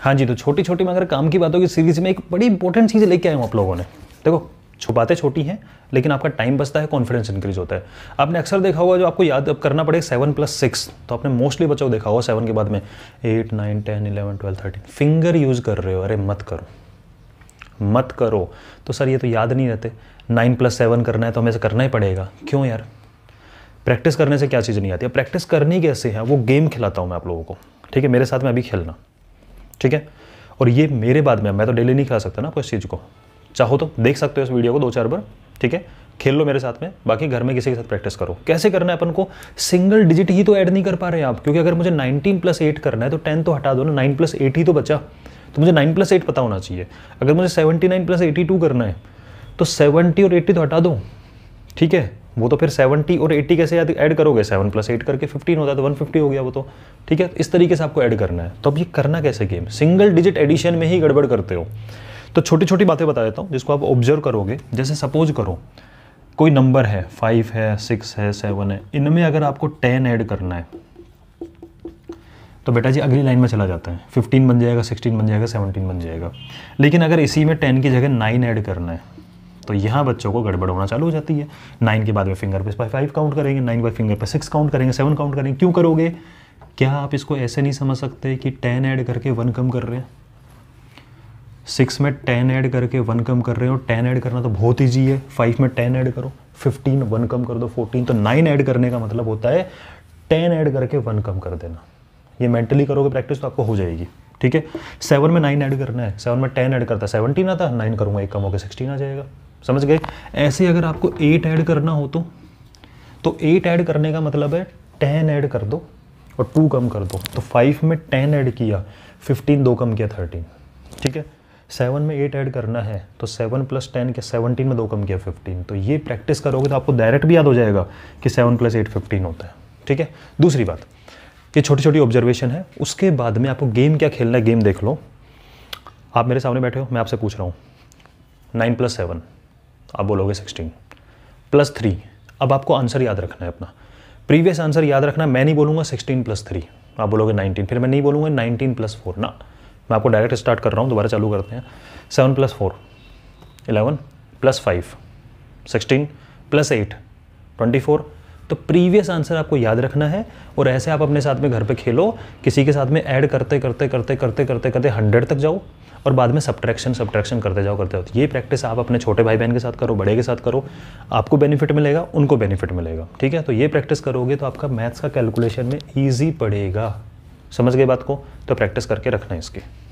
हाँ जी तो छोटी छोटी मगर काम की बातों की सीरीज में एक बड़ी इंपॉर्टेंट चीज़ लेके आए हूँ आप लोगों ने देखो छुपाते छोटी हैं लेकिन आपका टाइम बचता है कॉन्फिडेंस इंक्रीज होता है आपने अक्सर देखा होगा जो आपको याद अब करना पड़ेगा सेवन प्लस सिक्स तो आपने मोस्टली बच्चों को देखा होगा सेवन के बाद में eight nine ten eleven twelve thirteen finger use कर रहे हो अरे मत करो मत करो तो सर ये तो याद नहीं रहते नाइन प्लस सेवन करना है तो हमें से करना ही पड़ेगा क्यों यार प्रैक्टिस करने से क्या चीज़ नहीं आती है प्रैक्टिस करनी कैसे है वो गेम खिलाता हूँ मैं आप लोगों को ठीक है मेरे साथ में अभी खेलना ठीक है और ये मेरे बाद में मैं तो डेली नहीं खिला सकता ना आपको इस चीज़ को चाहो तो देख सकते हो इस वीडियो को दो चार बार ठीक है खेल लो मेरे साथ में बाकी घर में किसी के साथ प्रैक्टिस करो कैसे करना है अपन को सिंगल डिजिट ही तो ऐड नहीं कर पा रहे आप क्योंकि अगर मुझे 19 प्लस एट करना है तो 10 तो हटा दो ना 9 प्लस एट ही तो बचा तो मुझे 9 प्लस एट पता होना चाहिए अगर मुझे 79 प्लस एटी टू करना है तो 70 और 80 तो हटा दो ठीक है वो तो फिर 70 और 80 कैसे ऐड करोगे 7 प्लस एट करके 15 होता है तो 150 हो गया वो तो ठीक है इस तरीके से आपको ऐड करना है तो अब ये करना कैसे गेम सिंगल डिजिट एडिशन में ही गड़बड़ करते हो तो छोटी छोटी बातें बता देता हूँ जिसको आप ऑब्जर्व करोगे जैसे सपोज करो कोई नंबर है फाइव है सिक्स है सेवन है इनमें अगर आपको टेन ऐड करना है तो बेटा जी अगली लाइन में चला जाता है फिफ्टीन बन जाएगा सिक्सटीन बन जाएगा सेवनटीन बन जाएगा लेकिन अगर इसी में टेन की जगह नाइन ऐड करना है तो यहाँ बच्चों को गड़बड़ होना चालू हो जाती है नाइन के बाद में फिंगर पे फाइव काउंट करेंगे नाइन बाई फिंगर पे सिक्स काउंट करेंगे सेवन काउंट करेंगे क्यों करोगे क्या आप इसको ऐसे नहीं समझ सकते कि टेन ऐड करके वन कम कर रहे हैं सिक्स में टेन ऐड करके वन कम कर रहे हो टेन ऐड करना तो बहुत ईजी है फाइव में टेन ऐड करो फिफ्टीन वन कम कर दो फोर्टीन तो नाइन ऐड करने का मतलब होता है टेन ऐड करके वन कम कर देना ये मेंटली करोगे प्रैक्टिस तो आपको हो जाएगी ठीक है सेवन में नाइन ऐड करना है सेवन में टेन ऐड करता है सेवनटीन आता है नाइन करूंगा एक कम होकर सिक्सटीन आ जाएगा समझ गए ऐसे अगर आपको एट ऐड करना हो तो तो एट ऐड करने का मतलब है टेन ऐड कर दो और टू कम कर दो तो फाइव में टेन ऐड किया फिफ्टीन दो कम किया थर्टीन ठीक है सेवन में एट ऐड करना है तो सेवन प्लस टेन के सेवनटीन में दो कम किया फिफ्टीन तो ये प्रैक्टिस करोगे तो आपको डायरेक्ट भी याद हो जाएगा कि सेवन प्लस एट फिफ्टीन होता है ठीक है दूसरी बात ये छोटी छोटी ऑब्जर्वेशन है उसके बाद में आपको गेम क्या खेलना है गेम देख लो आप मेरे सामने बैठे हो मैं आपसे पूछ रहा हूँ नाइन प्लस सेवन आप बोलोगे सिक्सटीन प्लस थ्री अब आपको आंसर याद रखना है अपना प्रीवियस आंसर याद रखना मैं नहीं बोलूँगा सिक्सटीन प्लस थ्री आप बोलोगे नाइनटीन फिर मैं नहीं बोलूँगा नाइनटीन प्लस फोर ना मैं आपको डायरेक्ट स्टार्ट कर रहा हूँ दोबारा चालू करते हैं seven plus four eleven plus five sixteen plus eight twenty four तो प्रीवियस आंसर आपको याद रखना है और ऐसे आप अपने साथ में घर पे खेलो किसी के साथ में ऐड करते करते करते करते करते करते हंड्रेड तक जाओ और बाद में सब्ट्रैक्शन सब्ट्रैक्शन करते जाओ करते जाओ तो ये प्रैक्टिस आप अपने छोटे भाई बहन के साथ करो बड़े के साथ करो आपको बेनिफिट मिलेगा उनको बेनिफिट मिलेगा ठीक है तो ये प्रैक्टिस करोगे तो आपका मैथ्स का कैलकुलेशन में ईजी पड़ेगा समझ गए बात को तो प्रैक्टिस करके रखना इसकी